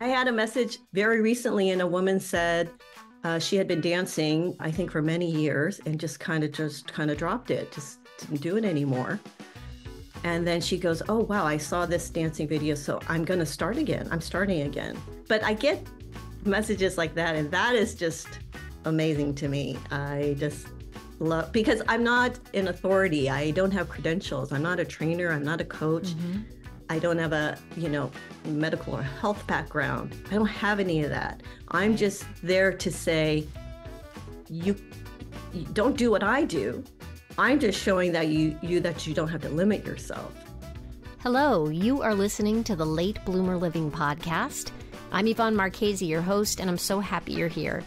I had a message very recently, and a woman said uh, she had been dancing, I think, for many years, and just kind of just kind of dropped it, just didn't do it anymore. And then she goes, "Oh wow, I saw this dancing video, so I'm going to start again. I'm starting again." But I get messages like that, and that is just amazing to me. I just love because I'm not an authority. I don't have credentials. I'm not a trainer. I'm not a coach. Mm-hmm. I don't have a, you know, medical or health background. I don't have any of that. I'm just there to say you, you don't do what I do. I'm just showing that you you that you don't have to limit yourself. Hello, you are listening to the Late Bloomer Living podcast. I'm Yvonne Marchese, your host, and I'm so happy you're here.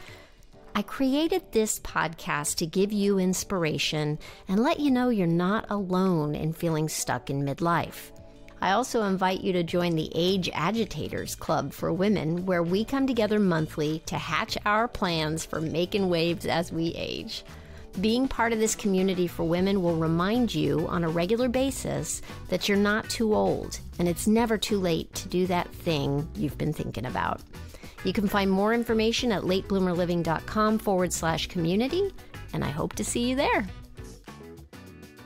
I created this podcast to give you inspiration and let you know you're not alone in feeling stuck in midlife. I also invite you to join the Age Agitators Club for Women, where we come together monthly to hatch our plans for making waves as we age. Being part of this community for women will remind you on a regular basis that you're not too old and it's never too late to do that thing you've been thinking about. You can find more information at latebloomerliving.com forward slash community, and I hope to see you there.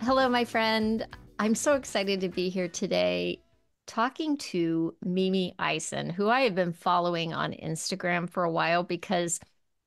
Hello, my friend. I'm so excited to be here today talking to Mimi Eisen, who I have been following on Instagram for a while because.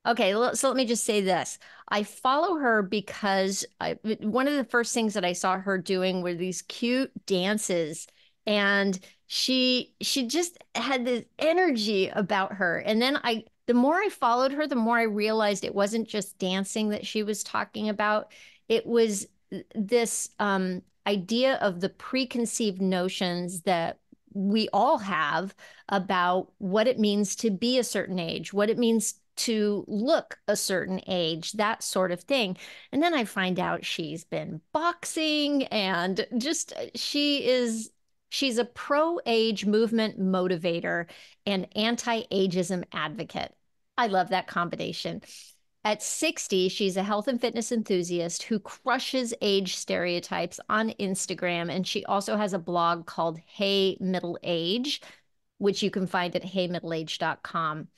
Okay, so let me just say this. I follow her because I, one of the first things that I saw her doing were these cute dances and she she just had this energy about her. And then I the more I followed her, the more I realized it wasn't just dancing that she was talking about. It was this um idea of the preconceived notions that we all have about what it means to be a certain age, what it means to look a certain age, that sort of thing. And then I find out she's been boxing and just uh, she is She's a pro age movement motivator and anti ageism advocate. I love that combination. At 60, she's a health and fitness enthusiast who crushes age stereotypes on Instagram. And she also has a blog called Hey Middle Age, which you can find at heymiddleage.com.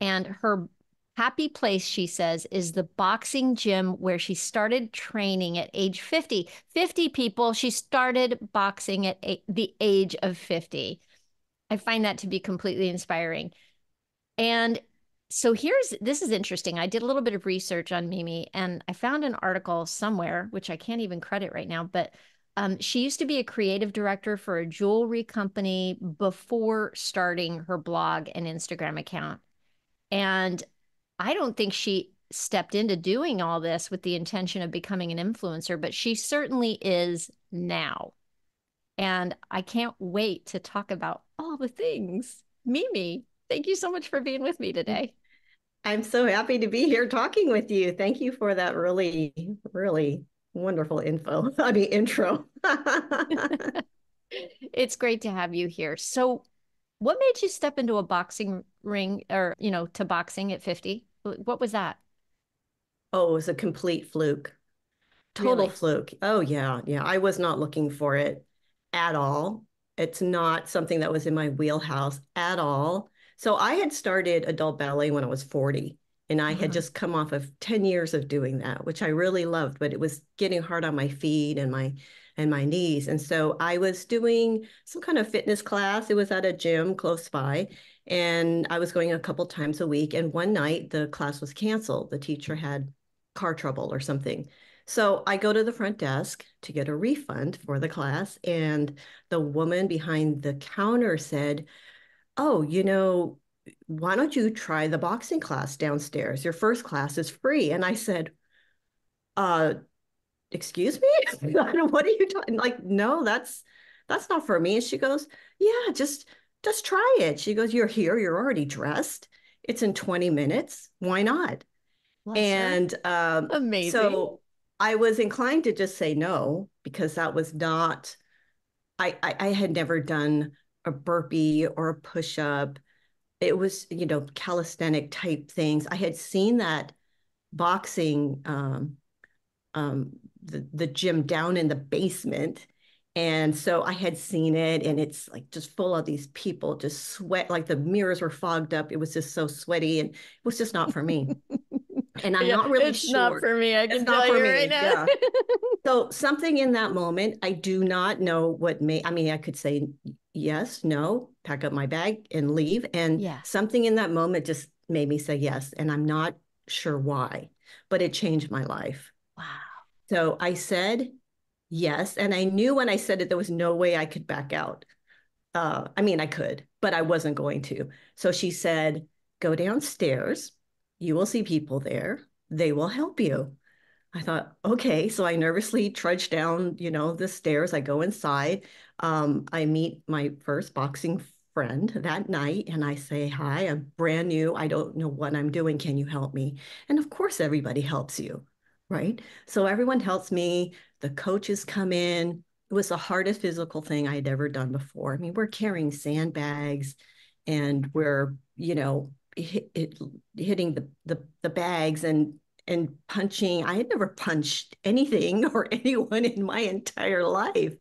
And her happy place, she says, is the boxing gym where she started training at age 50. 50 people, she started boxing at the age of 50. I find that to be completely inspiring. And so here's this is interesting. I did a little bit of research on Mimi and I found an article somewhere, which I can't even credit right now, but um, she used to be a creative director for a jewelry company before starting her blog and Instagram account. And I don't think she stepped into doing all this with the intention of becoming an influencer, but she certainly is now. And I can't wait to talk about all the things. Mimi, Thank you so much for being with me today. I'm so happy to be here talking with you. Thank you for that really, really wonderful info. I mean, intro. it's great to have you here. So, what made you step into a boxing ring or, you know, to boxing at 50? What was that? Oh, it was a complete fluke. Total really? fluke. Oh, yeah. Yeah. I was not looking for it at all. It's not something that was in my wheelhouse at all. So I had started adult ballet when I was 40. And I had mm-hmm. just come off of 10 years of doing that, which I really loved, but it was getting hard on my feet and my and my knees. And so I was doing some kind of fitness class. It was at a gym close by. And I was going a couple times a week. And one night the class was canceled. The teacher had car trouble or something. So I go to the front desk to get a refund for the class. And the woman behind the counter said, oh, you know, why don't you try the boxing class downstairs? Your first class is free. And I said, uh, excuse me? what are you talking? Like, no, that's that's not for me. And she goes, yeah, just just try it. She goes, you're here. You're already dressed. It's in 20 minutes. Why not? Bless and um, amazing. So I was inclined to just say no because that was not. I, I, I had never done a burpee or a push up. It was, you know, calisthenic type things. I had seen that boxing, um, um, the, the gym down in the basement. And so I had seen it, and it's like just full of these people just sweat, like the mirrors were fogged up. It was just so sweaty, and it was just not for me. and I'm yeah, not really it's sure. not for me. I can not tell you me. right now. Yeah. so something in that moment, I do not know what may. I mean, I could say yes, no, pack up my bag and leave. And yeah. something in that moment just made me say yes. And I'm not sure why, but it changed my life. Wow. So I said yes. And I knew when I said it, there was no way I could back out. Uh, I mean, I could, but I wasn't going to. So she said, Go downstairs. You will see people there. They will help you. I thought, okay. So I nervously trudge down, you know, the stairs. I go inside. Um, I meet my first boxing friend that night and I say, Hi, I'm brand new. I don't know what I'm doing. Can you help me? And of course, everybody helps you, right? So everyone helps me. The coaches come in. It was the hardest physical thing I had ever done before. I mean, we're carrying sandbags and we're, you know, hit, hit, hitting the, the, the bags and and punching. I had never punched anything or anyone in my entire life.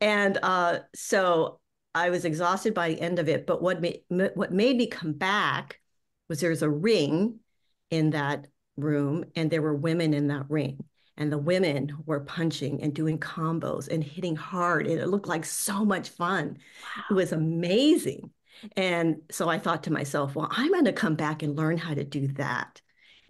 And uh, so I was exhausted by the end of it. But what, ma- what made me come back was there was a ring in that room, and there were women in that ring. And the women were punching and doing combos and hitting hard. And it looked like so much fun. Wow. It was amazing. And so I thought to myself, well, I'm going to come back and learn how to do that.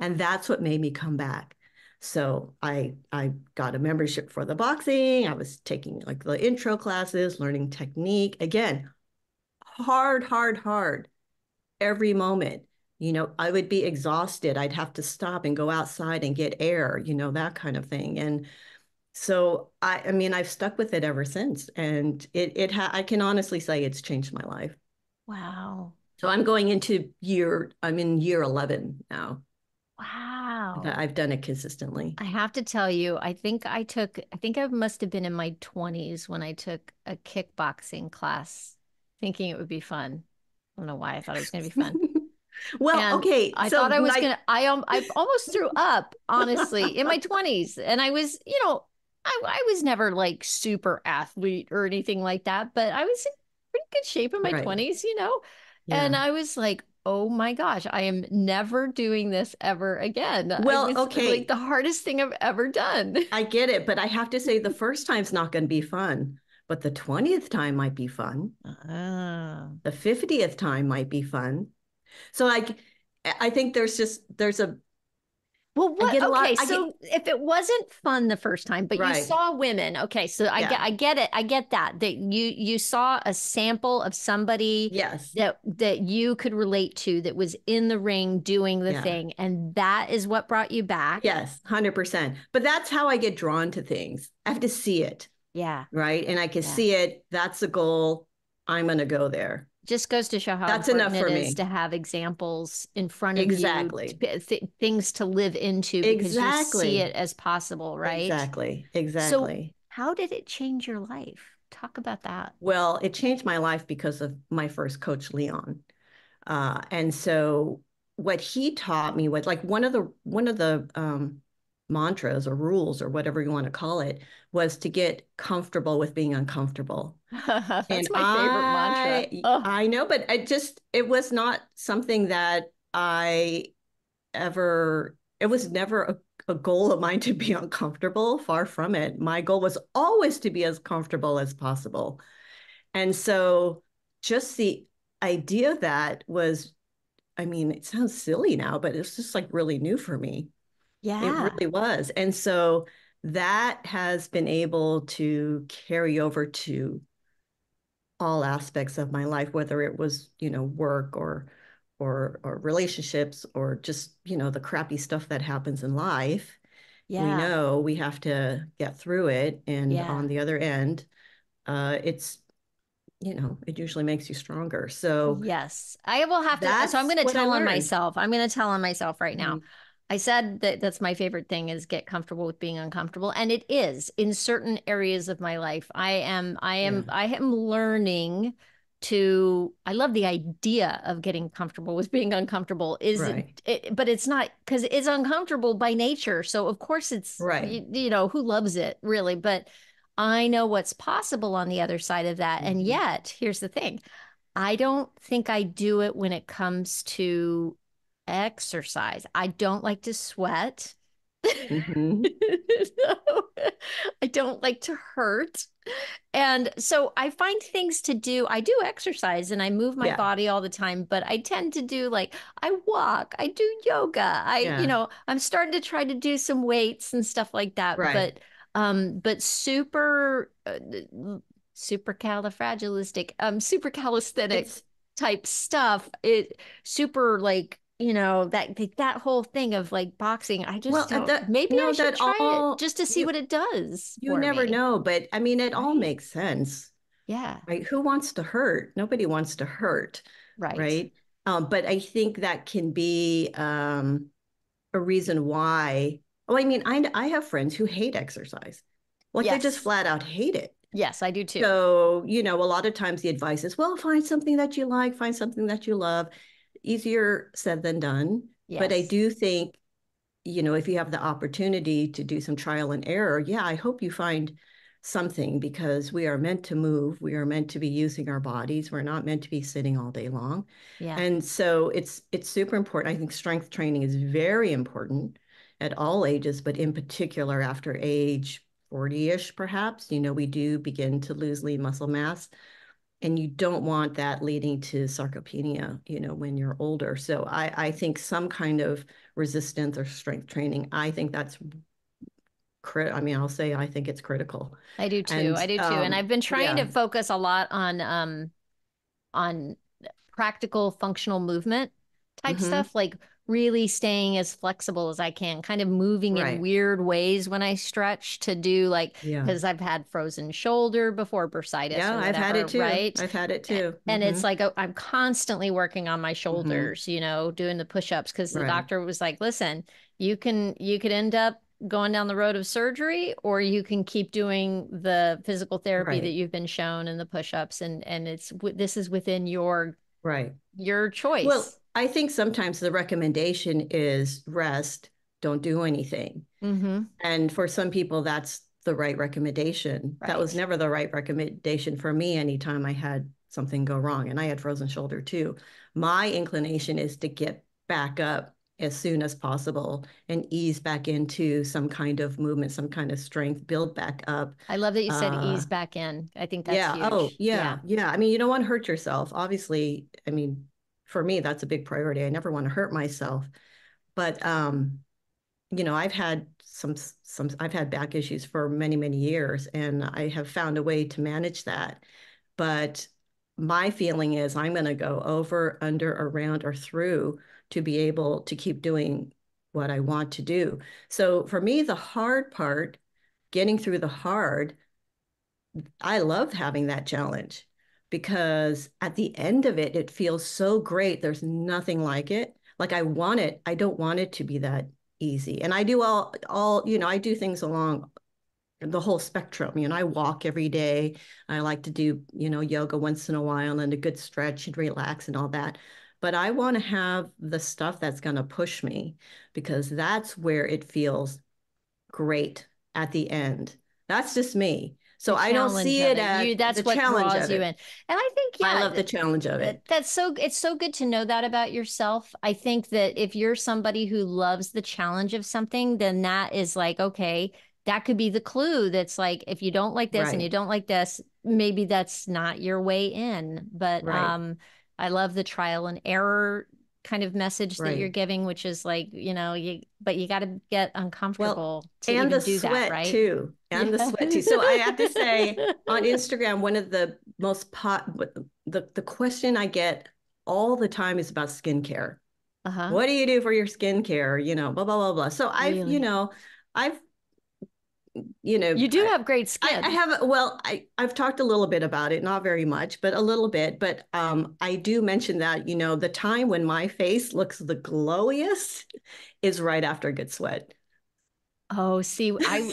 And that's what made me come back. So I I got a membership for the boxing. I was taking like the intro classes, learning technique. Again, hard, hard, hard every moment. You know, I would be exhausted. I'd have to stop and go outside and get air, you know, that kind of thing. And so I I mean, I've stuck with it ever since and it it ha- I can honestly say it's changed my life. Wow. So I'm going into year I'm in year 11 now. Wow. I've done it consistently. I have to tell you, I think I took, I think I must have been in my 20s when I took a kickboxing class thinking it would be fun. I don't know why I thought it was going to be fun. well, and okay. I so thought I was my... going to, I, I almost threw up, honestly, in my 20s. And I was, you know, I, I was never like super athlete or anything like that, but I was in pretty good shape in my right. 20s, you know? Yeah. And I was like, oh my gosh, I am never doing this ever again. Well, was, okay. Like the hardest thing I've ever done. I get it, but I have to say the first time's not going to be fun, but the 20th time might be fun. Ah. The 50th time might be fun. So like I think there's just there's a well, what, okay, lot, so get, if it wasn't fun the first time, but right. you saw women, okay, so I yeah. get, I get it, I get that that you you saw a sample of somebody, yes, that that you could relate to that was in the ring doing the yeah. thing, and that is what brought you back. Yes, hundred percent. But that's how I get drawn to things. I have to see it. Yeah. Right, and I can yeah. see it. That's the goal. I'm gonna go there just goes to show how that's enough for me to have examples in front of exactly. you exactly uh, things to live into exactly see it as possible right exactly exactly so how did it change your life talk about that well it changed my life because of my first coach leon uh, and so what he taught me was like one of the one of the um, mantras or rules or whatever you want to call it was to get comfortable with being uncomfortable. That's and my I, favorite mantra. Oh. I know, but I just it was not something that I ever it was never a, a goal of mine to be uncomfortable, far from it. My goal was always to be as comfortable as possible. And so just the idea of that was I mean, it sounds silly now, but it's just like really new for me. Yeah. It really was. And so that has been able to carry over to all aspects of my life, whether it was, you know, work or or or relationships or just, you know, the crappy stuff that happens in life. Yeah. We know we have to get through it. And yeah. on the other end, uh, it's you know, it usually makes you stronger. So yes, I will have to. So I'm going to tell on myself. I'm going to tell on myself right now. Mm-hmm. I said that that's my favorite thing is get comfortable with being uncomfortable and it is in certain areas of my life. I am I am yeah. I am learning to I love the idea of getting comfortable with being uncomfortable is right. it, but it's not cuz it's uncomfortable by nature. So of course it's right. You, you, know who loves it really but I know what's possible on the other side of that mm-hmm. and yet here's the thing. I don't think I do it when it comes to exercise. I don't like to sweat. Mm-hmm. I don't like to hurt. And so I find things to do. I do exercise and I move my yeah. body all the time, but I tend to do like I walk, I do yoga. I yeah. you know, I'm starting to try to do some weights and stuff like that, right. but um but super uh, super califragilistic um super calisthenics type stuff. It super like you know that that whole thing of like boxing i just well, maybe no, i should try all, it just to see you, what it does you never me. know but i mean it right. all makes sense yeah right who wants to hurt nobody wants to hurt right right um, but i think that can be um, a reason why oh i mean i, I have friends who hate exercise like yes. they just flat out hate it Yes, I do too. So, you know, a lot of times the advice is, well, find something that you like, find something that you love easier said than done. Yes. But I do think, you know, if you have the opportunity to do some trial and error, yeah, I hope you find something because we are meant to move. We are meant to be using our bodies. We're not meant to be sitting all day long. Yeah. And so it's it's super important. I think strength training is very important at all ages, but in particular after age 40-ish perhaps, you know, we do begin to lose lean muscle mass and you don't want that leading to sarcopenia, you know, when you're older. So I, I think some kind of resistance or strength training, I think that's crit. I mean, I'll say I think it's critical. I do too. And, I do too. Um, and I've been trying yeah. to focus a lot on um on practical functional movement type mm-hmm. stuff like really staying as flexible as I can, kind of moving right. in weird ways when I stretch to do like because yeah. I've had frozen shoulder before bursitis. Yeah, whatever, I've had it too. Right, I've had it too. Mm-hmm. And it's mm-hmm. like oh, i am constantly working on my mm-hmm. shoulders, mm-hmm. you know, doing the push-ups because the right. doctor was like, "Listen, you can you could end up." going down the road of surgery or you can keep doing the physical therapy right. that you've been shown and the push-ups and and it's this is within your right your choice well I think sometimes the recommendation is rest, don't do anything. Mm-hmm. And for some people, that's the right recommendation. Right. That was never the right recommendation for me anytime I had something go wrong. And I had frozen shoulder too. My inclination is to get back up as soon as possible and ease back into some kind of movement, some kind of strength, build back up. I love that you said uh, ease back in. I think that's yeah. Oh, huge. Oh, yeah, yeah. Yeah. I mean, you don't want to hurt yourself. Obviously, I mean, for me, that's a big priority. I never want to hurt myself. But, um, you know, I've had some, some, I've had back issues for many, many years, and I have found a way to manage that. But my feeling is I'm going to go over, under, around, or through to be able to keep doing what I want to do. So for me, the hard part, getting through the hard, I love having that challenge because at the end of it, it feels so great. There's nothing like it. Like I want it. I don't want it to be that easy. And I do all, all, you know, I do things along the whole spectrum. You know, I walk every day. I like to do, you know, yoga once in a while and a good stretch and relax and all that. But I want to have the stuff that's going to push me because that's where it feels great at the end. That's just me. So I don't see it, it as you, that's what draws you in. And I think yeah, I love the challenge of it. That's so it's so good to know that about yourself. I think that if you're somebody who loves the challenge of something, then that is like okay, that could be the clue. That's like if you don't like this right. and you don't like this, maybe that's not your way in. But right. um, I love the trial and error kind of message right. that you're giving, which is like, you know, you but you got to get uncomfortable well, to and the do sweat that, right? Too and yeah. the sweat too. So I have to say, on Instagram, one of the most pot the the question I get all the time is about skincare. Uh-huh. What do you do for your skincare? You know, blah blah blah blah. So I've really? you know, I've you know you do have great skin i, I have well I, i've talked a little bit about it not very much but a little bit but um, i do mention that you know the time when my face looks the glowiest is right after a good sweat Oh, see, I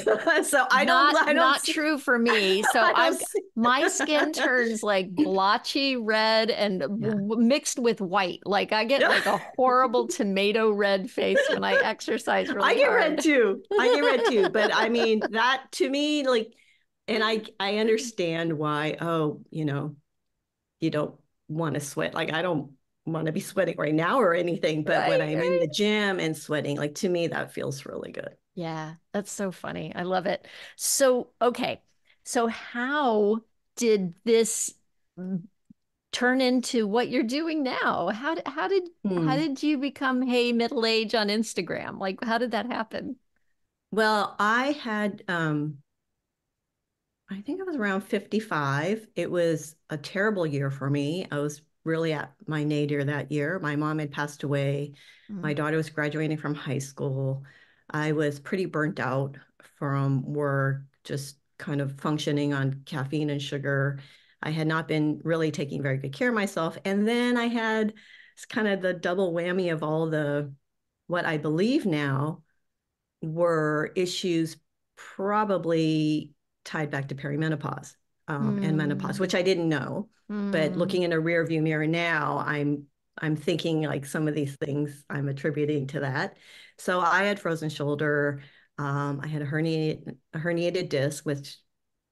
so I not, don't I don't not see. true for me. So I am my skin turns like blotchy red and yeah. w- mixed with white. Like I get like a horrible tomato red face when I exercise. Really I get hard. red too. I get red too. But I mean that to me, like, and I I understand why. Oh, you know, you don't want to sweat. Like I don't want to be sweating right now or anything. But right, when I'm right. in the gym and sweating, like to me that feels really good. Yeah, that's so funny. I love it. So, okay. So, how did this turn into what you're doing now? How did how did mm. how did you become hey middle age on Instagram? Like how did that happen? Well, I had um I think I was around 55. It was a terrible year for me. I was really at my nadir that year. My mom had passed away. Mm. My daughter was graduating from high school. I was pretty burnt out from work, just kind of functioning on caffeine and sugar. I had not been really taking very good care of myself. And then I had kind of the double whammy of all the what I believe now were issues probably tied back to perimenopause um, mm. and menopause, hmm. which I didn't know. Mm. But hmm. looking in a rearview mirror now, I'm I'm thinking like some of these things I'm attributing to that. So I had frozen shoulder. Um, I had a herniated, a herniated disc, which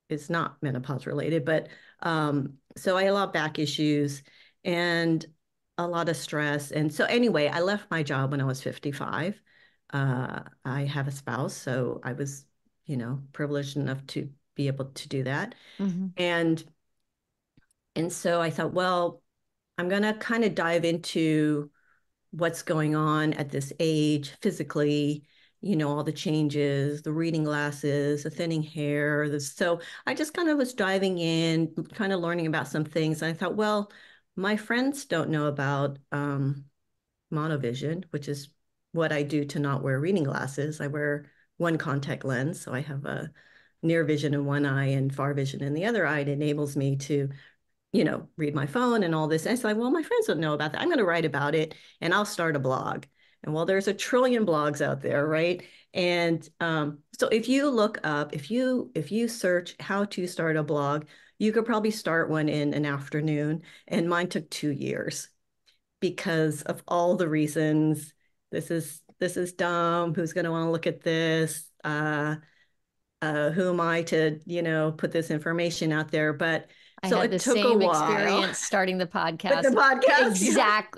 is not menopause related, but um, so I had a lot of back issues and a lot of stress. And so anyway, I left my job when I was 55. Uh, I have a spouse, so I was, you know, privileged enough to be able to do that. Mm-hmm. And and so I thought, well, I'm going to kind of dive into what's going on at this age physically, you know, all the changes, the reading glasses, the thinning hair. The, so I just kind of was diving in, kind of learning about some things. And I thought, well, my friends don't know about um, monovision, which is what I do to not wear reading glasses. I wear one contact lens. So I have a near vision in one eye and far vision in the other eye. It enables me to you know, read my phone and all this. And it's like, well, my friends don't know about that. I'm going to write about it and I'll start a blog. And well, there's a trillion blogs out there, right? And um, so if you look up, if you if you search how to start a blog, you could probably start one in an afternoon. And mine took two years because of all the reasons. This is this is dumb. Who's going to want to look at this? Uh, uh, who am I to you know put this information out there? But I so had the same experience starting the podcast. With the podcast. Exactly.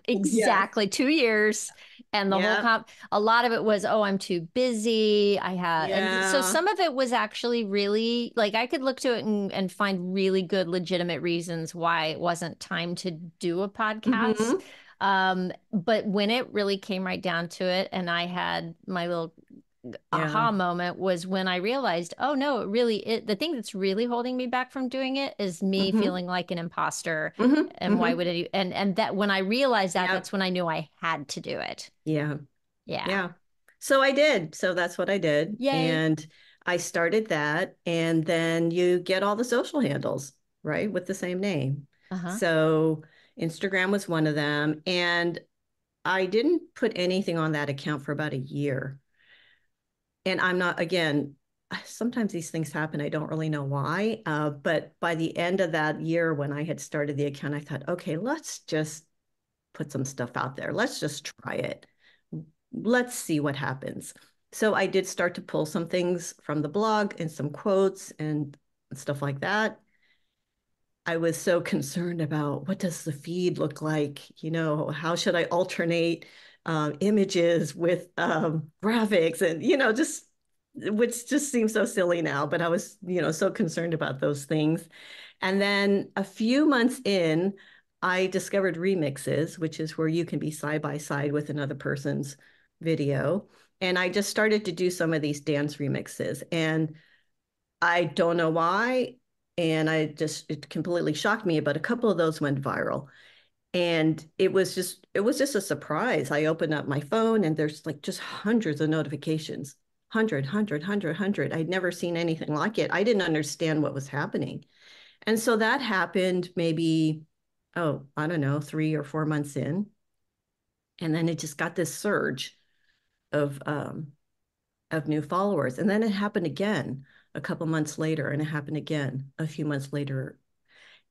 Yeah. Exactly. Yeah. Two years. And the yeah. whole comp, a lot of it was, oh, I'm too busy. I had, and so some of it was actually really like I could look to it and, and find really good, legitimate reasons why it wasn't time to do a podcast. Mm-hmm. Um, but when it really came right down to it, and I had my little aha moment was when I realized, oh no, it really it, the thing that's really holding me back from doing it is me mm-hmm. feeling like an imposter. Mm-hmm. And mm-hmm. why would it and and that when I realized that, yeah. that's when I knew I had to do it. Yeah. Yeah. Yeah. So I did. So that's what I did. Yeah. And I started that. And then you get all the social handles, right? With the same name. Uh-huh. So Instagram was one of them. And I didn't put anything on that account for about a year and I'm not, again, sometimes these things happen. I don't really know why. Uh, but by the end of that year, when I had started the account, I thought, okay, let's just put some stuff out there. Let's just try it. Let's see what happens. So I did start to pull some things from the blog and some quotes and stuff like that. I was so concerned about what does the feed look like? You know, how should I alternate um, images with um, graphics and you know just which just seems so silly now but i was you know so concerned about those things and then a few months in i discovered remixes which is where you can be side by side with another person's video and i just started to do some of these dance remixes and i don't know why and i just it completely shocked me but a couple of those went viral and it was just it was just a surprise i opened up my phone and there's like just hundreds of notifications 100 100 100 100 i'd never seen anything like it i didn't understand what was happening and so that happened maybe oh i don't know 3 or 4 months in and then it just got this surge of um of new followers and then it happened again a couple months later and it happened again a few months later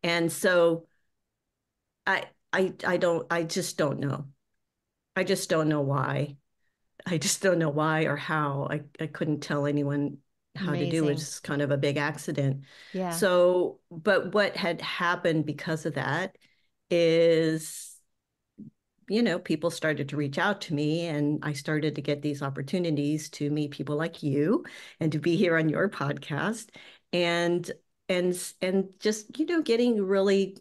and so I I I don't I just don't know. I just don't know why. I just don't know why or how. I, I couldn't tell anyone how Amazing. to do it. It's kind of a big accident. Yeah. So, but what had happened because of that is you know, people started to reach out to me and I started to get these opportunities to meet people like you and to be here on your podcast and and and just you know getting really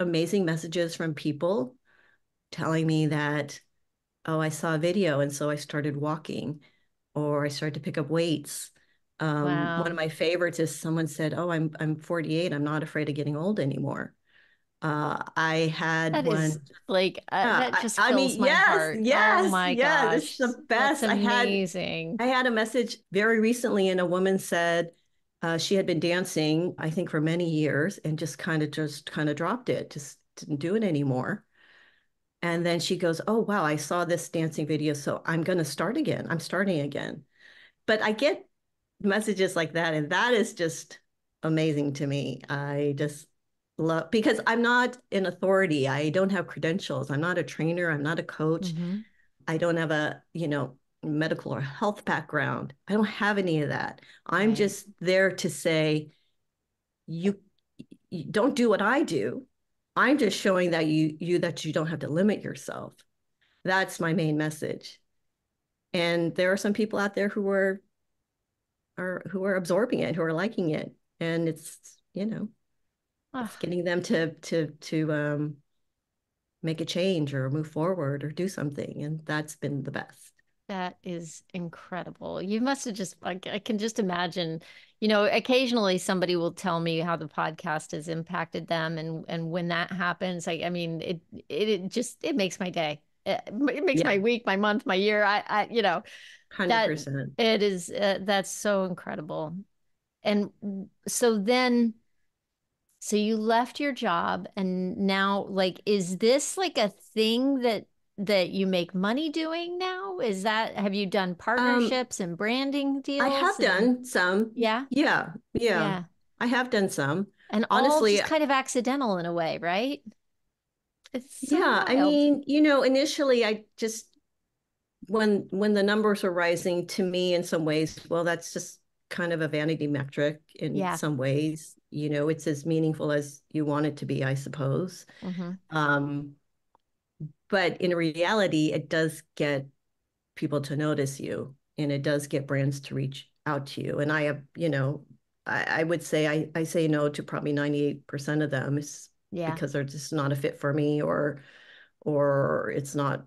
amazing messages from people telling me that, oh, I saw a video. And so I started walking or I started to pick up weights. Um, wow. One of my favorites is someone said, oh, I'm, I'm 48. I'm not afraid of getting old anymore. Uh, I had that one is, like uh, yeah, that just fills I, mean, my yes, heart. Oh yes, oh my yeah, gosh, this is the best. That's amazing. I had, I had a message very recently, and a woman said, uh, she had been dancing, I think, for many years and just kind of just kind of dropped it, just didn't do it anymore. And then she goes, Oh, wow, I saw this dancing video. So I'm going to start again. I'm starting again. But I get messages like that. And that is just amazing to me. I just love because I'm not an authority. I don't have credentials. I'm not a trainer. I'm not a coach. Mm-hmm. I don't have a, you know, medical or health background. I don't have any of that. I'm right. just there to say, you, you don't do what I do. I'm just showing that you you that you don't have to limit yourself. That's my main message. And there are some people out there who are are who are absorbing it, who are liking it, and it's you know, it's ah. getting them to to to um, make a change or move forward or do something, and that's been the best. That is incredible. You must have just like I can just imagine, you know, occasionally somebody will tell me how the podcast has impacted them and and when that happens, I I mean, it it, it just it makes my day. It, it makes yeah. my week, my month, my year. I I you know, 100%. That, it is uh, that's so incredible. And so then so you left your job and now like is this like a thing that that you make money doing now? Is that have you done um, partnerships um, and branding deals? I have and, done some. Yeah? yeah. Yeah. Yeah. I have done some. And honestly, it's kind of accidental in a way, right? It's so yeah. Wild. I mean, you know, initially I just when when the numbers are rising to me in some ways, well, that's just kind of a vanity metric in yeah. some ways. You know, it's as meaningful as you want it to be, I suppose. Mm-hmm. Um but in reality, it does get people to notice you and it does get brands to reach out to you. And I have, you know, I, I would say I, I say no to probably 98% of them it's yeah. because they're just not a fit for me or or it's not,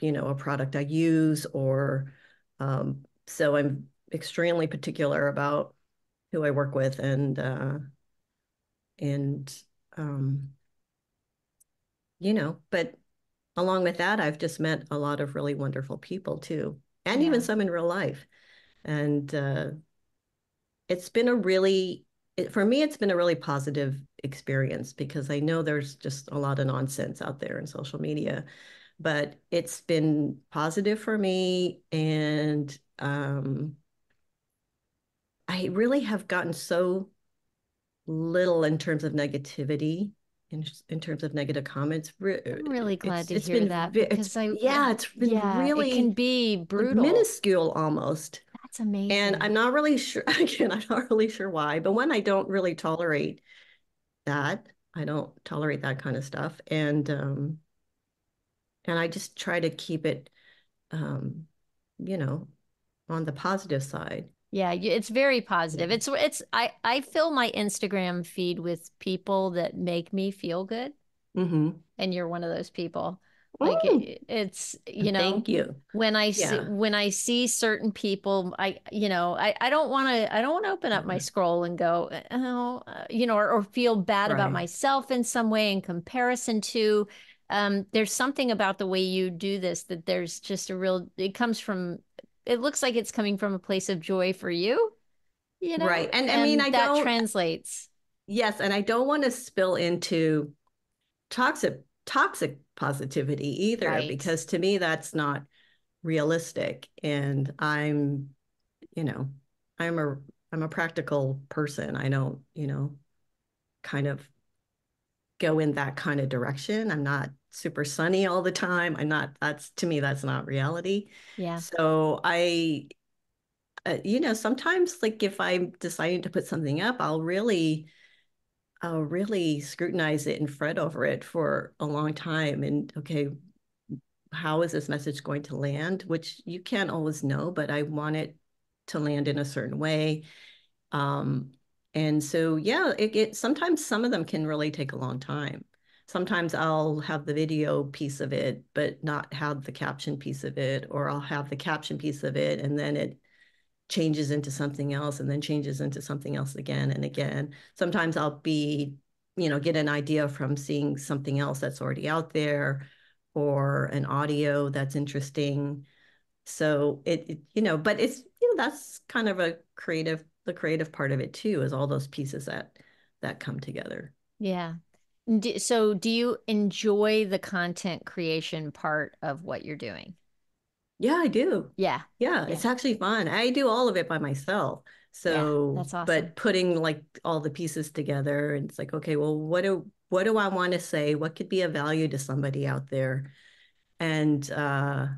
you know, a product I use or um, so I'm extremely particular about who I work with and uh, and um, you know, but along with that, I've just met a lot of really wonderful people too, and yeah. even some in real life. And uh, it's been a really, it, for me, it's been a really positive experience because I know there's just a lot of nonsense out there in social media, but it's been positive for me. And um, I really have gotten so little in terms of negativity in, in terms of negative comments. Uh, I'm really glad it's, to it's hear been, that because I yeah, it's been yeah, really it can be brutal, minuscule almost. That's amazing. And I'm not really sure. Again, I'm not really sure why, but one, I don't really tolerate that. I don't tolerate that kind of stuff, and um, and I just try to keep it, um, you know, on the positive side. Yeah, it's very positive. It's it's I I fill my Instagram feed with people that make me feel good. Mm-hmm. And you're one of those people. Like it, it's you know. Thank you. When I yeah. see when I see certain people, I you know I I don't want to I don't want to open up mm-hmm. my scroll and go uh, oh uh, you know or, or feel bad right. about myself in some way in comparison to um, there's something about the way you do this that there's just a real it comes from it looks like it's coming from a place of joy for you. You know? Right. And, and I mean, I that don't, translates. Yes. And I don't want to spill into toxic, toxic positivity either, right. because to me, that's not realistic. And I'm, you know, I'm a, I'm a practical person. I don't, you know, kind of go in that kind of direction. I'm not super sunny all the time. I'm not, that's to me, that's not reality. Yeah. So I, uh, you know, sometimes like if I'm deciding to put something up, I'll really, I'll really scrutinize it and fret over it for a long time. And okay, how is this message going to land? Which you can't always know, but I want it to land in a certain way. Um, and so, yeah, it, it sometimes some of them can really take a long time sometimes I'll have the video piece of it, but not have the caption piece of it, or I'll have the caption piece of it and then it changes into something else and then changes into something else again and again. Sometimes I'll be, you know, get an idea from seeing something else that's already out there or an audio that's interesting. So it, it you know, but it's, you know, that's kind of a creative, the creative part of it too, is all those pieces that that come together. Yeah, do, so, do you enjoy the content creation part of what you're doing? Yeah, I do. Yeah. Yeah, yeah. it's actually fun. I do all of it by myself. So, yeah, that's awesome. but putting like all the pieces together, and it's like, okay, well, what do what do I want to say? What could be a value to somebody out there? And uh,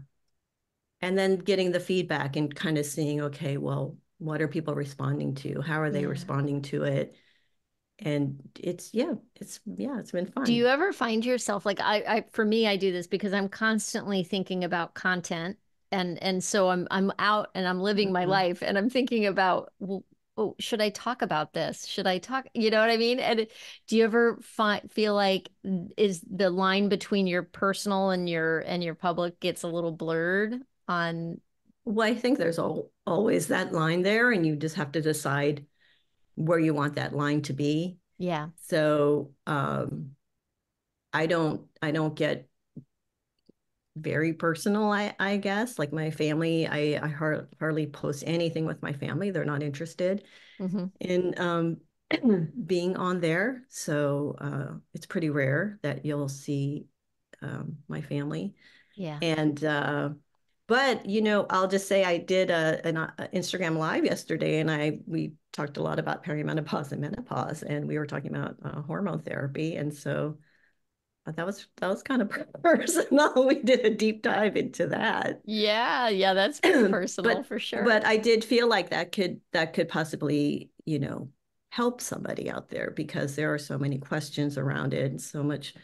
and then getting the feedback and kind of seeing, okay, well, what are people responding to? How are they yeah. responding to it? and it's yeah it's yeah it's been fun do you ever find yourself like I, I for me i do this because i'm constantly thinking about content and and so i'm i'm out and i'm living my mm-hmm. life and i'm thinking about well, oh, should i talk about this should i talk you know what i mean and do you ever find feel like is the line between your personal and your and your public gets a little blurred on well i think there's al- always that line there and you just have to decide where you want that line to be. Yeah. So um, I don't I don't get very personal I I guess like my family I I har- hardly post anything with my family they're not interested mm-hmm. in um, being on there so uh, it's pretty rare that you'll see um, my family yeah and uh, but you know, I'll just say I did a, an a uh, Instagram live yesterday, and I we talked a lot about perimenopause and menopause, and we were talking about uh, hormone therapy, and so uh, that was that was kind of personal. we did a deep dive into that. Yeah, yeah, that's personal but, for sure. But I did feel like that could that could possibly you know help somebody out there because there are so many questions around it and so much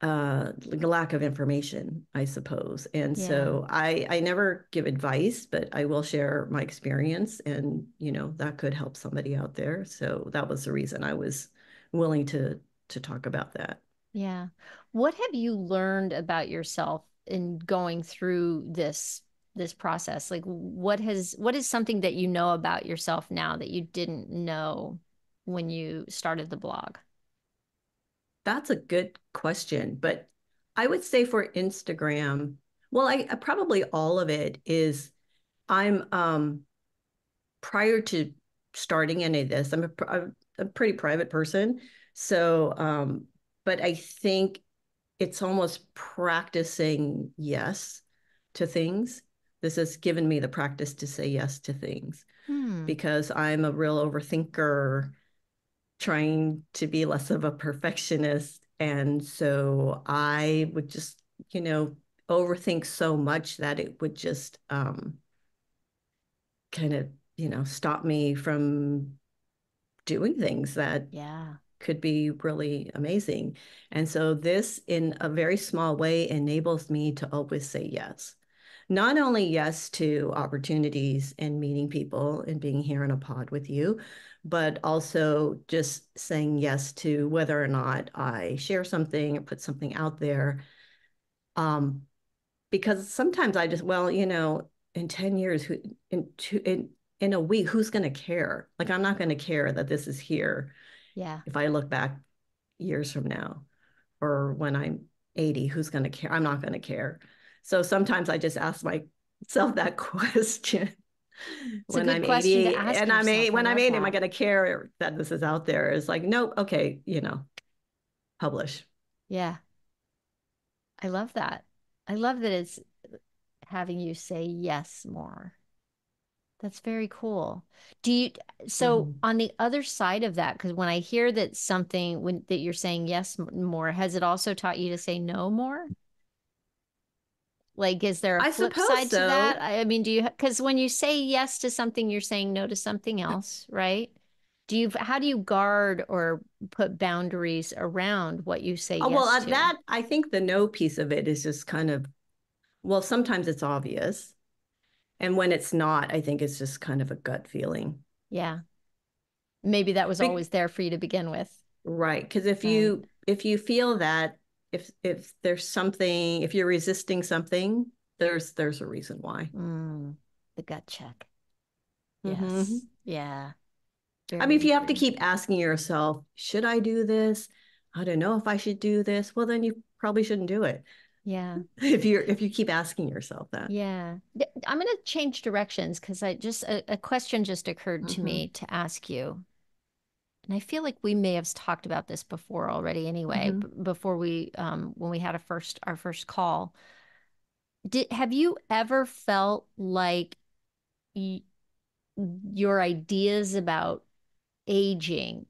uh lack of information i suppose and yeah. so i i never give advice but i will share my experience and you know that could help somebody out there so that was the reason i was willing to to talk about that yeah what have you learned about yourself in going through this this process like what has what is something that you know about yourself now that you didn't know when you started the blog that's a good question. But I would say for Instagram, well, I, I probably all of it is I'm um, prior to starting any of this, I'm a, I'm a pretty private person. So, um, but I think it's almost practicing yes to things. This has given me the practice to say yes to things hmm. because I'm a real overthinker trying to be less of a perfectionist. And so I would just, you know, overthink so much that it would just um, kind of, you know, stop me from doing things that yeah could be really amazing. And so this in a very small way enables me to always say yes. Not only yes to opportunities and meeting people and being here in a pod with you, but also just saying yes to whether or not I share something or put something out there. Um, because sometimes I just, well, you know, in 10 years, who in two, in, in a week, who's going to care? Like, I'm not going to care that this is here. Yeah. If I look back years from now or when I'm 80, who's going to care? I'm not going to care. So sometimes I just ask myself that question. It's when I'm 80 and I'm eight, when I'm 80, am I going to care that this is out there? It's like, nope. Okay. You know, publish. Yeah. I love that. I love that it's having you say yes more. That's very cool. Do you so mm-hmm. on the other side of that cuz when I hear that something when that you're saying yes more has it also taught you to say no more? Like, is there a I flip side so. to that? I mean, do you, because when you say yes to something, you're saying no to something else, right? Do you, how do you guard or put boundaries around what you say? Oh, yes well, to? that, I think the no piece of it is just kind of, well, sometimes it's obvious. And when it's not, I think it's just kind of a gut feeling. Yeah. Maybe that was Be- always there for you to begin with. Right. Cause if you, if you feel that if if there's something if you're resisting something there's there's a reason why mm, the gut check mm-hmm. yes mm-hmm. yeah Very i mean if you have to keep asking yourself should i do this i don't know if i should do this well then you probably shouldn't do it yeah if you're if you keep asking yourself that yeah i'm going to change directions because i just a, a, question just occurred to mm-hmm. me to ask you and I feel like we may have talked about this before already anyway, mm-hmm. b- before we um, when we had a first our first call. Did have you ever felt like y- your ideas about aging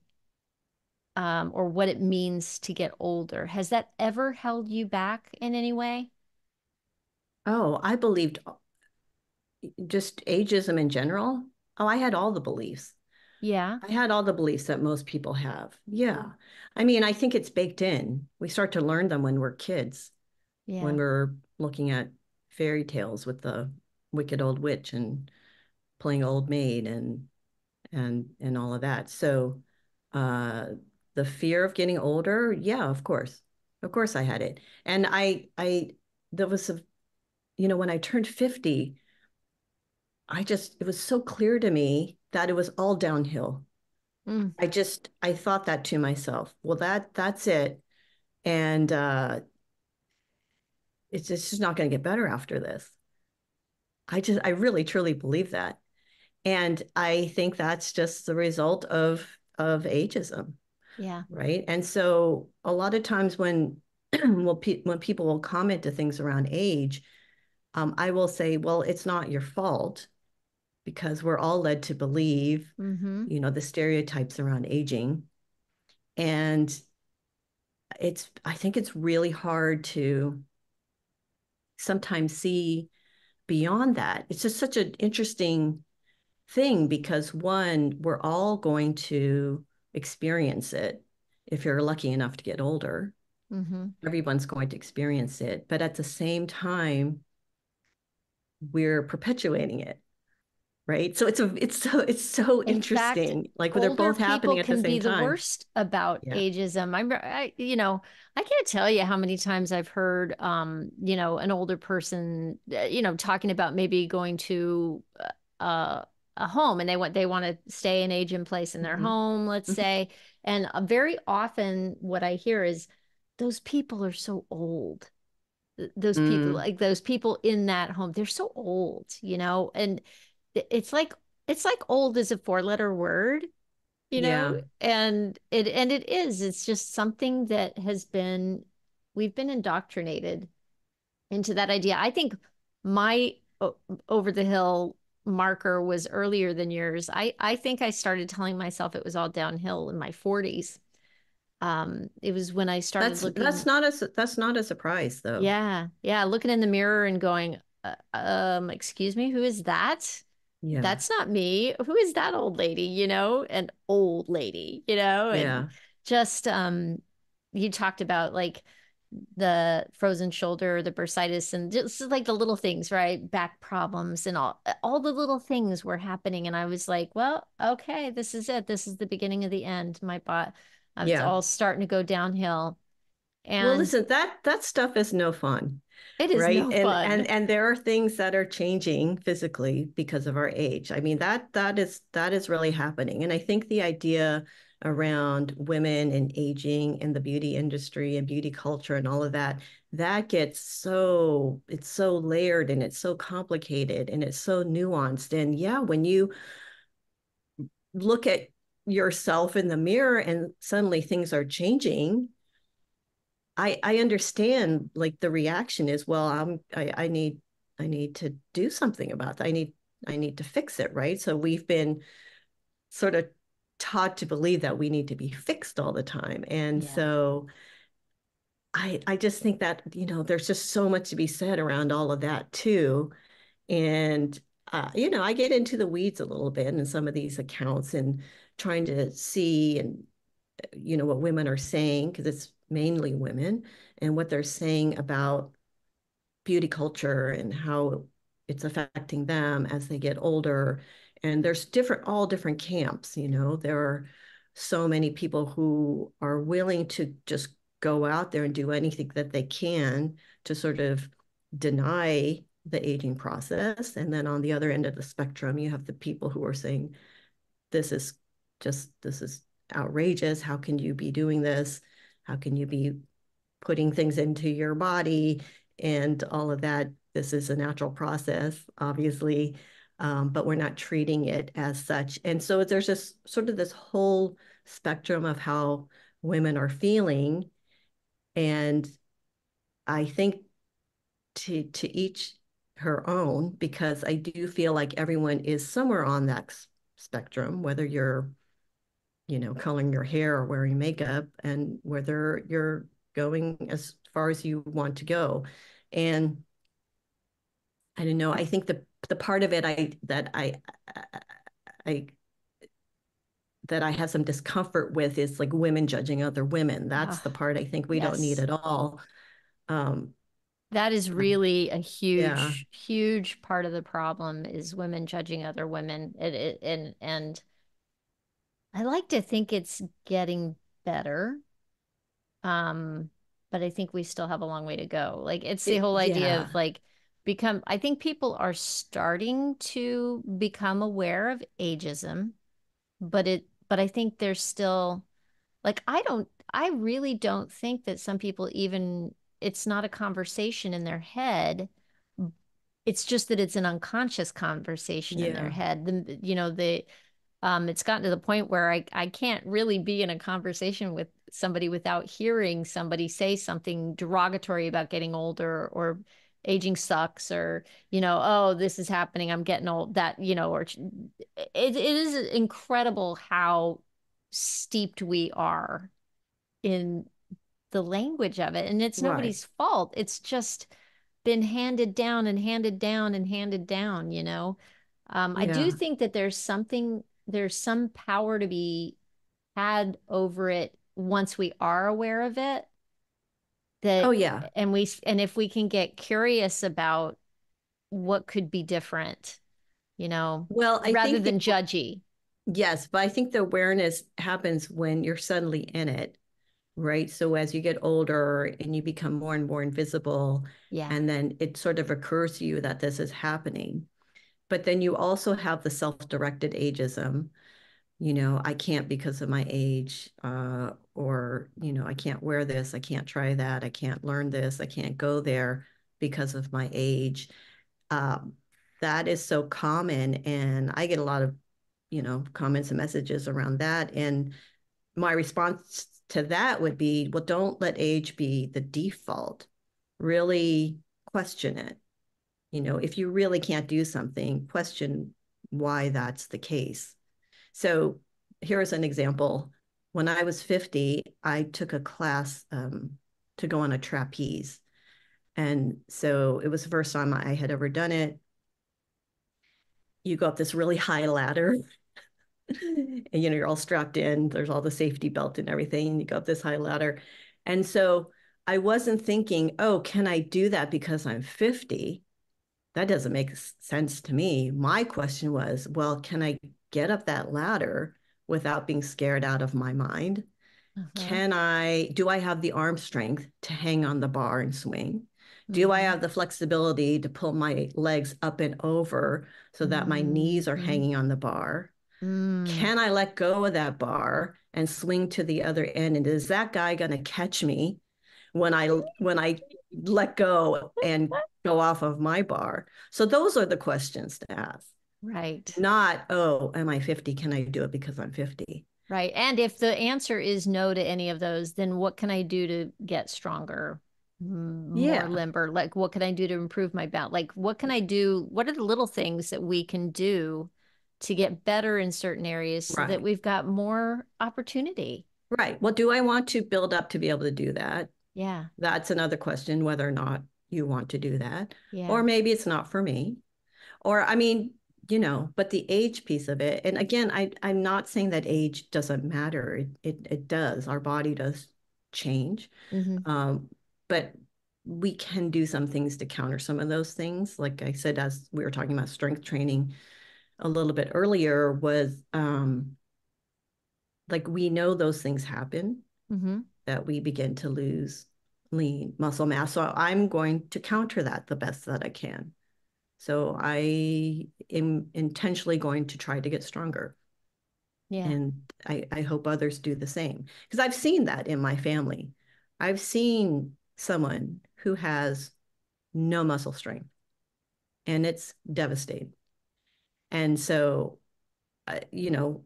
um, or what it means to get older has that ever held you back in any way? Oh, I believed just ageism in general. Oh, I had all the beliefs. Yeah. I had all the beliefs that most people have. Yeah. I mean, I think it's baked in. We start to learn them when we're kids, yeah. when we're looking at fairy tales with the wicked old witch and playing old maid and and and all of that. So uh the fear of getting older, yeah, of course. Of course I had it. And I I there was a you know, when I turned 50, I just it was so clear to me that it was all downhill. Mm. I just I thought that to myself. Well, that that's it, and uh, it's it's just not going to get better after this. I just I really truly believe that, and I think that's just the result of of ageism. Yeah. Right. And so a lot of times when well pe- when people will comment to things around age, um, I will say, well, it's not your fault because we're all led to believe, mm-hmm. you know, the stereotypes around aging. And it's, I think it's really hard to sometimes see beyond that. It's just such an interesting thing because one, we're all going to experience it if you're lucky enough to get older. Mm-hmm. Everyone's going to experience it. But at the same time, we're perpetuating it right? So it's a it's so it's so In interesting. Fact, like they're both happening at the same time. Can be the worst about yeah. ageism. I'm, I, you know, I can't tell you how many times I've heard, um, you know, an older person, uh, you know, talking about maybe going to uh, a home and they want they want to stay an age in place in their mm-hmm. home, let's mm-hmm. say, and uh, very often what I hear is those people are so old those people mm. like those people in that home they're so old you know and it's like it's like old is a four letter word you know yeah. and it and it is it's just something that has been we've been indoctrinated into that idea i think my over the hill marker was earlier than yours i i think i started telling myself it was all downhill in my 40s um it was when i started that's, looking that's not a that's not a surprise though yeah yeah looking in the mirror and going uh, um excuse me who is that yeah. that's not me. Who is that old lady? You know, an old lady, you know, and yeah. just um you talked about like the frozen shoulder, the bursitis, and just like the little things, right? Back problems and all uh, all the little things were happening. And I was like, well, okay, this is it. This is the beginning of the end. My bot I yeah. all starting to go downhill. And well, listen, that that stuff is no fun. It is right, no and, fun. and and there are things that are changing physically because of our age. I mean that that is that is really happening, and I think the idea around women and aging and the beauty industry and beauty culture and all of that that gets so it's so layered and it's so complicated and it's so nuanced and yeah when you look at yourself in the mirror and suddenly things are changing I I understand like the reaction is well I'm I, I need I need to do something about that. I need I need to fix it, right? So we've been sort of taught to believe that we need to be fixed all the time. And yeah. so I I just think that, you know, there's just so much to be said around all of that too. And uh, you know, I get into the weeds a little bit in some of these accounts and trying to see and you know what women are saying because it's mainly women, and what they're saying about beauty culture and how it's affecting them as they get older. And there's different, all different camps, you know, there are so many people who are willing to just go out there and do anything that they can to sort of deny the aging process. And then on the other end of the spectrum, you have the people who are saying, this is just, this is outrageous. How can you be doing this? how can you be putting things into your body and all of that. This is a natural process, obviously, um, but we're not treating it as such. And so there's just sort of this whole spectrum of how women are feeling. And I think to, to each her own, because I do feel like everyone is somewhere on that spectrum, whether you're you know, coloring your hair or wearing makeup and whether you're going as far as you want to go. And I don't know, I think the the part of it I that I I that I have some discomfort with is like women judging other women. That's ah, the part I think we yes. don't need at all. Um, that is um, really a huge, yeah. huge part of the problem is women judging other women. It, it, and and I like to think it's getting better. Um, but I think we still have a long way to go. Like it's the whole idea yeah. of like become I think people are starting to become aware of ageism, but it but I think there's still like I don't I really don't think that some people even it's not a conversation in their head. It's just that it's an unconscious conversation yeah. in their head. The, you know, the um, it's gotten to the point where I, I can't really be in a conversation with somebody without hearing somebody say something derogatory about getting older or aging sucks or you know oh this is happening i'm getting old that you know or it, it is incredible how steeped we are in the language of it and it's nobody's right. fault it's just been handed down and handed down and handed down you know um, yeah. i do think that there's something there's some power to be had over it once we are aware of it that oh yeah and we and if we can get curious about what could be different you know well I rather than the, judgy yes but i think the awareness happens when you're suddenly in it right so as you get older and you become more and more invisible yeah and then it sort of occurs to you that this is happening but then you also have the self-directed ageism. You know, I can't because of my age, uh, or, you know, I can't wear this, I can't try that, I can't learn this, I can't go there because of my age. Um, that is so common. And I get a lot of, you know, comments and messages around that. And my response to that would be well don't let age be the default really question it you know, if you really can't do something, question why that's the case. So here's an example. When I was 50, I took a class um, to go on a trapeze. And so it was the first time I had ever done it. You go up this really high ladder. and you know, you're all strapped in. There's all the safety belt and everything. you go up this high ladder. And so I wasn't thinking, oh, can I do that because I'm 50? that doesn't make sense to me. My question was, well, can I get up that ladder without being scared out of my mind? Uh-huh. Can I, do I have the arm strength to hang on the bar and swing? Do I mm-hmm. have the flexibility to pull my legs up and over so that mm-hmm. my knees are mm-hmm. hanging on the bar? Mm. Can I let go of that bar and swing to the other end? And is that guy going to catch me when I when I let go and go off of my bar? So those are the questions to ask. Right. Not, oh, am I 50? Can I do it because I'm 50? Right. And if the answer is no to any of those, then what can I do to get stronger? More yeah. limber. Like, what can I do to improve my balance? Like, what can I do? What are the little things that we can do to get better in certain areas so right. that we've got more opportunity? Right. Well, do I want to build up to be able to do that? Yeah. That's another question whether or not you want to do that. Yeah. Or maybe it's not for me. Or I mean, you know, but the age piece of it. And again, I I'm not saying that age doesn't matter. It it, it does. Our body does change. Mm-hmm. Um, but we can do some things to counter some of those things. Like I said, as we were talking about strength training a little bit earlier, was um, like we know those things happen mm-hmm. that we begin to lose lean muscle mass. So I'm going to counter that the best that I can. So I am intentionally going to try to get stronger. Yeah. And I, I hope others do the same because I've seen that in my family. I've seen someone who has no muscle strength and it's devastating. And so, uh, you know,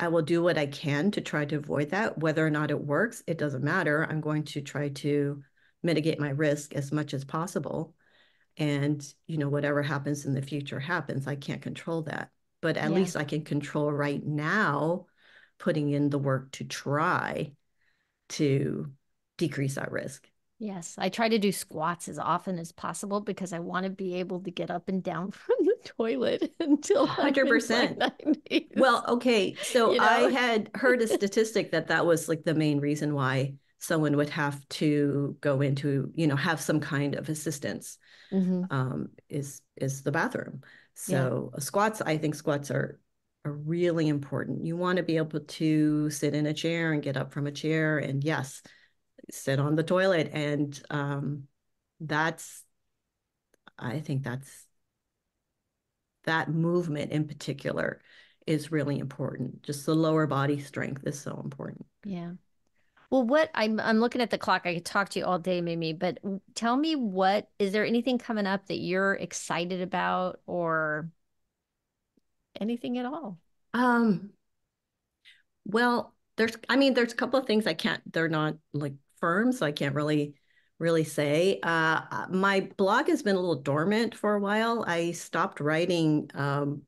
I will do what I can to try to avoid that. Whether or not it works, it doesn't matter. I'm going to try to mitigate my risk as much as possible. And, you know, whatever happens in the future happens. I can't control that. But at yeah. least I can control right now putting in the work to try to decrease that risk. Yes, I try to do squats as often as possible because I want to be able to get up and down from the toilet until 100%. Well, okay. So you know? I had heard a statistic that that was like the main reason why someone would have to go into, you know, have some kind of assistance mm-hmm. um, is is the bathroom. So yeah. Uh, squats, I think squats are are really important. You want to be able to sit in a chair and get up from a chair and yes, sit on the toilet. And um, that's, I think that's, that movement in particular is really important. Just the lower body strength is so important. Yeah. Well, what I'm I'm looking at the clock. I could talk to you all day, Mimi, but tell me what is there anything coming up that you're excited about or anything at all? Um well, there's I mean, there's a couple of things I can't they're not like firm, so I can't really really say. Uh, uh, my blog has been a little dormant for a while. I stopped writing. Um,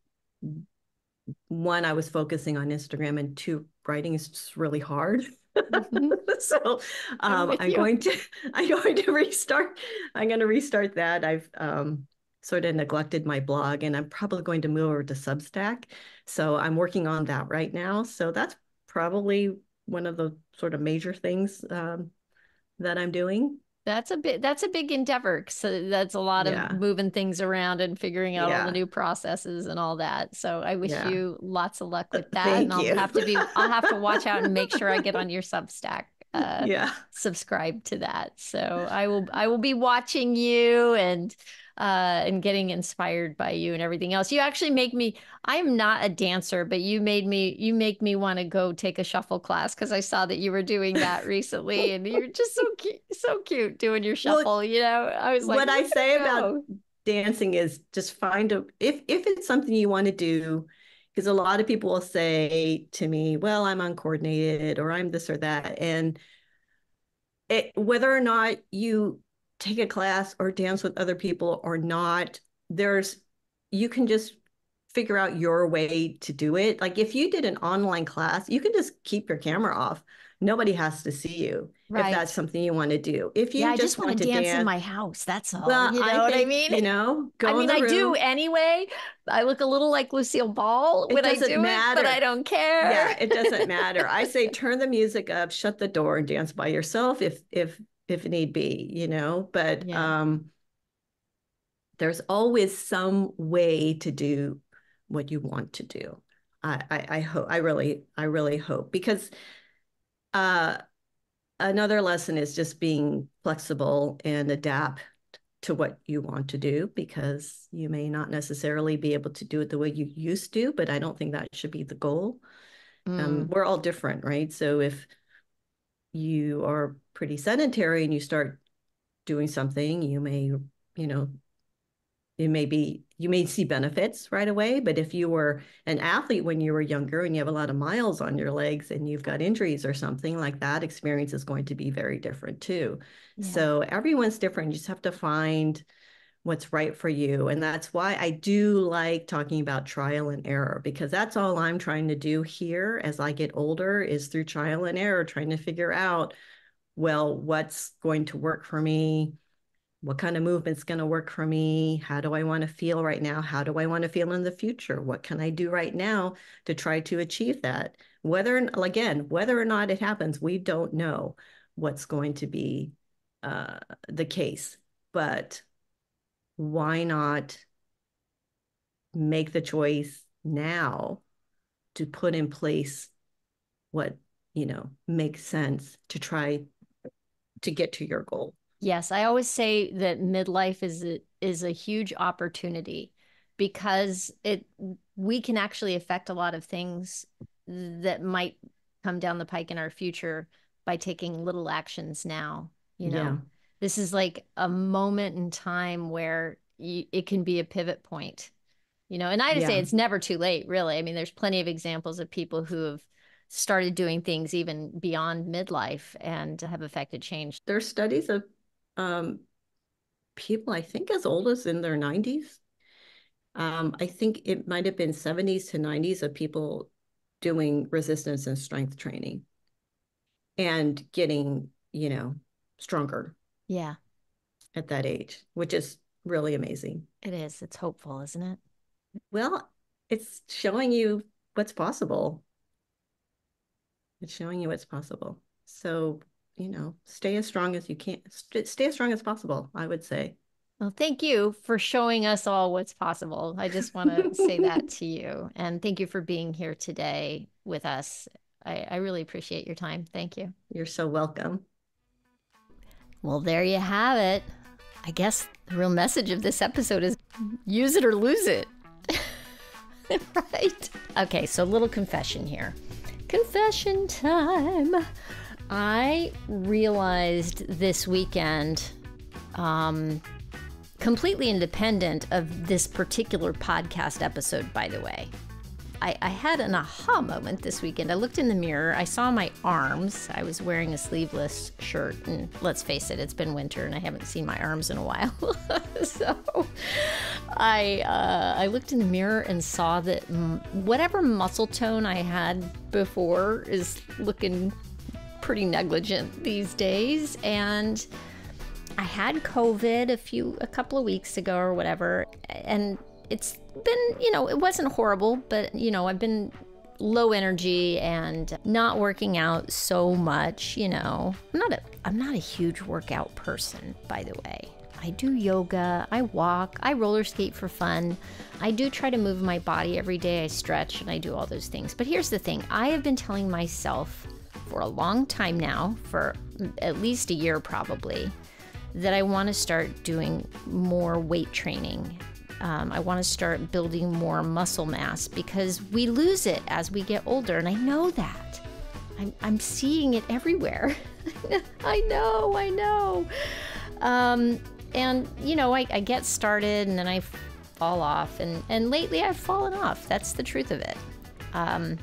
one, I was focusing on Instagram, and two, writing is just really hard. Mm-hmm. so um, I'm, I'm going to I'm going to restart. I'm going to restart that. I've um, sort of neglected my blog, and I'm probably going to move over to Substack. So I'm working on that right now. So that's probably one of the sort of major things um, that I'm doing. That's a bit that's a big endeavor. So that's a lot yeah. of moving things around and figuring out yeah. all the new processes and all that. So I wish yeah. you lots of luck with that. Thank and I'll you. have to be I'll have to watch out and make sure I get on your Substack. Uh, yeah. subscribe to that. So I will I will be watching you and uh, and getting inspired by you and everything else. You actually make me, I'm not a dancer, but you made me, you make me want to go take a shuffle class because I saw that you were doing that recently and you're just so cute, so cute doing your shuffle. Well, you know, I was like, what I say about dancing is just find a, if, if it's something you want to do, because a lot of people will say to me, well, I'm uncoordinated or I'm this or that. And it, whether or not you take a class or dance with other people or not. There's, you can just figure out your way to do it. Like if you did an online class, you can just keep your camera off. Nobody has to see you right. if that's something you want to do. If you yeah, just, I just want, to dance, dance, in my house, that's all. Well, you know I what think, I mean? You know, I mean, I room. do anyway. I look a little like Lucille Ball it when I do matter. it, but I don't care. Yeah, it doesn't matter. I say turn the music up, shut the door, and dance by yourself. If if if need be, you know, but yeah. um, there's always some way to do what you want to do. I, I, I hope, I really, I really hope because uh, another lesson is just being flexible and adapt to what you want to do because you may not necessarily be able to do it the way you used to, but I don't think that should be the goal. Um, mm. Um, we're all different, right? So if you are pretty sedentary and you start doing something, you may, you know, it may be you may see benefits right away but if you were an athlete when you were younger and you have a lot of miles on your legs and you've got injuries or something like that experience is going to be very different too yeah. so everyone's different you just have to find what's right for you. And that's why I do like talking about trial and error because that's all I'm trying to do here as I get older is through trial and error, trying to figure out, well, what's going to work for me? What kind of movement's going to work for me? How do I want to feel right now? How do I want to feel in the future? What can I do right now to try to achieve that? Whether, again, whether or not it happens, we don't know what's going to be uh, the case. But why not make the choice now to put in place what you know makes sense to try to get to your goal yes i always say that midlife is a, is a huge opportunity because it we can actually affect a lot of things that might come down the pike in our future by taking little actions now you know yeah this is like a moment in time where you, it can be a pivot point you know and i yeah. say it's never too late really i mean there's plenty of examples of people who have started doing things even beyond midlife and have affected change there's studies of um, people i think as old as in their 90s um, i think it might have been 70s to 90s of people doing resistance and strength training and getting you know stronger yeah. At that age, which is really amazing. It is. It's hopeful, isn't it? Well, it's showing you what's possible. It's showing you what's possible. So, you know, stay as strong as you can. St- stay as strong as possible, I would say. Well, thank you for showing us all what's possible. I just want to say that to you. And thank you for being here today with us. I, I really appreciate your time. Thank you. You're so welcome. Well, there you have it. I guess the real message of this episode is use it or lose it. right? Okay, so a little confession here. Confession time. I realized this weekend, um, completely independent of this particular podcast episode, by the way, I, I had an aha moment this weekend. I looked in the mirror, I saw my arms. I was wearing a sleeveless shirt, and let's face it, it's been winter and I haven't seen my arms in a while. so I, uh, I looked in the mirror and saw that whatever muscle tone I had before is looking pretty negligent these days. And I had COVID a few, a couple of weeks ago or whatever. And it's been, you know, it wasn't horrible, but, you know, I've been low energy and not working out so much, you know. I'm not a I'm not a huge workout person, by the way. I do yoga, I walk, I roller skate for fun. I do try to move my body every day. I stretch and I do all those things. But here's the thing. I have been telling myself for a long time now, for at least a year probably, that I want to start doing more weight training um, I want to start building more muscle mass because we lose it as we get older. And I know that. I'm, I'm seeing it everywhere. I know, I know. Um, and, you know, I, I get started and then I fall off. And, and lately I've fallen off. That's the truth of it. Um,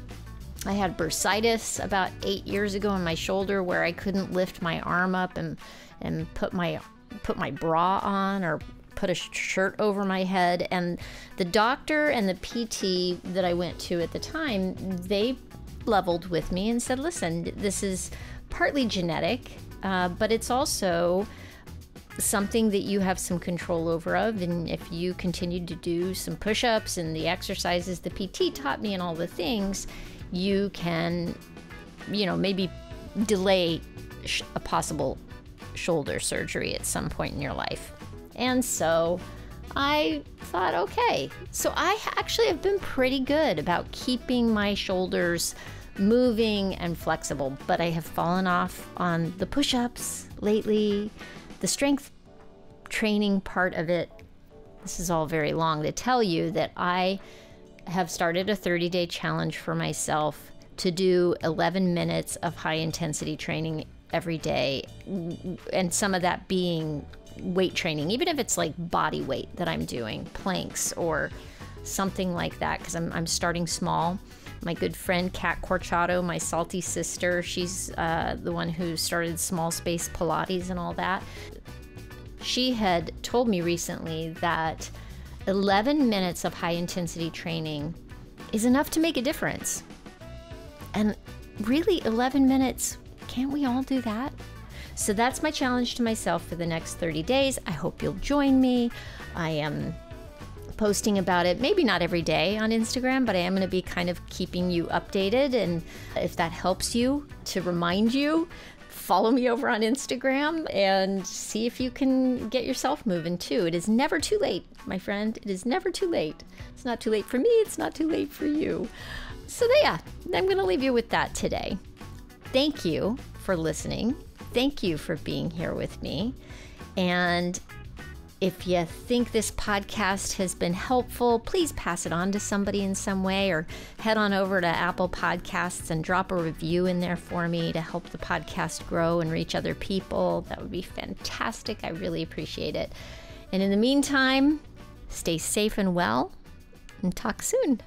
I had bursitis about eight years ago on my shoulder where I couldn't lift my arm up and, and put my put my bra on or put a shirt over my head. And the doctor and the PT that I went to at the time, they leveled with me and said, listen, this is partly genetic, uh, but it's also something that you have some control over of and if you continue to do some push-ups and the exercises the PT taught me and all the things you can you know maybe delay a possible shoulder surgery at some point in your life and so I thought, okay. So I actually have been pretty good about keeping my shoulders moving and flexible, but I have fallen off on the push ups lately, the strength training part of it. This is all very long to tell you that I have started a 30 day challenge for myself to do 11 minutes of high intensity training every day, and some of that being weight training, even if it's like body weight that I'm doing, planks or something like that, because I'm, I'm starting small. My good friend Kat Corchado, my salty sister, she's uh, the one who started Small Space Pilates and all that. She had told me recently that 11 minutes of high intensity training is enough to make a difference. And really, 11 minutes, can't we all do that? So that's my challenge to myself for the next 30 days. I hope you'll join me. I am posting about it, maybe not every day on Instagram, but I am going to be kind of keeping you updated. And if that helps you to remind you, follow me over on Instagram and see if you can get yourself moving too. It is never too late, my friend. It is never too late. It's not too late for me, it's not too late for you. So, yeah, I'm going to leave you with that today. Thank you for listening Thank you for being here with me. And if you think this podcast has been helpful, please pass it on to somebody in some way or head on over to Apple Podcasts and drop a review in there for me to help the podcast grow and reach other people. That would be fantastic. I really appreciate it. And in the meantime, stay safe and well and talk soon.